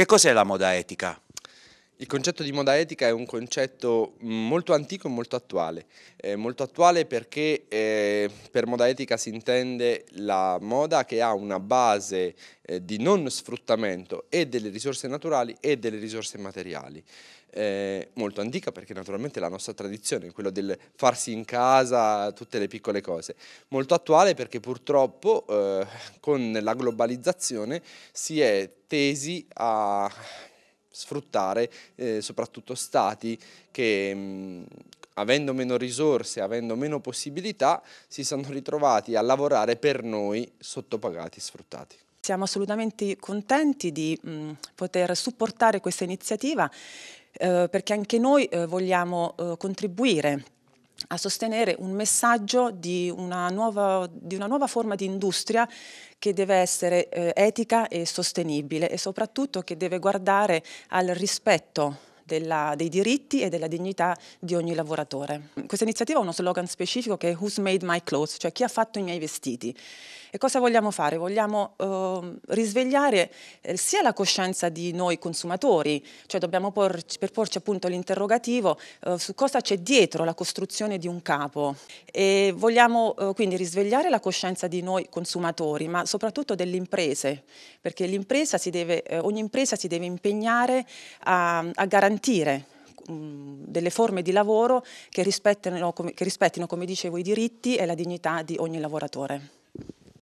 Che cos'è la moda etica? Il concetto di moda etica è un concetto mm, molto antico e molto attuale, è molto attuale perché eh, per moda etica si intende la moda che ha una base eh, di non sfruttamento e delle risorse naturali e delle risorse materiali. Eh, molto antica perché naturalmente la nostra tradizione è quella del farsi in casa tutte le piccole cose, molto attuale perché purtroppo eh, con la globalizzazione si è tesi a sfruttare eh, soprattutto stati che... Mh, mm, avendo meno risorse, avendo meno possibilità, si sono ritrovati a lavorare per noi sottopagati, sfruttati. Siamo assolutamente contenti di mh, mm, poter supportare questa iniziativa eh, perché anche noi eh, vogliamo eh, contribuire a sostenere un messaggio di una, nuova, di una nuova, forma di industria che deve essere eh, etica e sostenibile e soprattutto che deve guardare al rispetto della, dei diritti e della dignità di ogni lavoratore. Questa iniziativa ha uno slogan specifico che è Who's Made My Clothes, cioè chi ha fatto i miei vestiti. E cosa vogliamo fare? Vogliamo eh, risvegliare eh, sia la coscienza di noi consumatori, cioè dobbiamo porci, per porci appunto l'interrogativo eh, su cosa c'è dietro la costruzione di un capo. E vogliamo eh, quindi risvegliare la coscienza di noi consumatori, ma soprattutto delle imprese, perché l'impresa si deve, eh, ogni impresa si deve impegnare a, a garantire garantire mm, delle forme di lavoro che rispettino, che rispettino, come dicevo, i diritti e la dignità di ogni lavoratore.